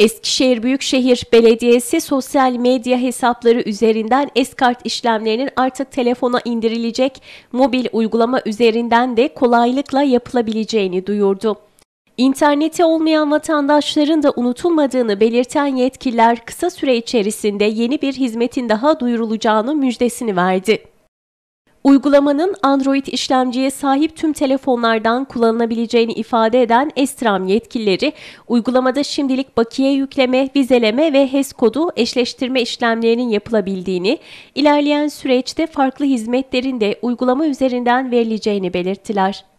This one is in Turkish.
Eskişehir Büyükşehir Belediyesi sosyal medya hesapları üzerinden eskart işlemlerinin artık telefona indirilecek mobil uygulama üzerinden de kolaylıkla yapılabileceğini duyurdu. İnterneti olmayan vatandaşların da unutulmadığını belirten yetkililer kısa süre içerisinde yeni bir hizmetin daha duyurulacağını müjdesini verdi. Uygulamanın Android işlemciye sahip tüm telefonlardan kullanılabileceğini ifade eden Estram yetkilileri, uygulamada şimdilik bakiye yükleme, vizeleme ve HES kodu eşleştirme işlemlerinin yapılabildiğini, ilerleyen süreçte farklı hizmetlerin de uygulama üzerinden verileceğini belirttiler.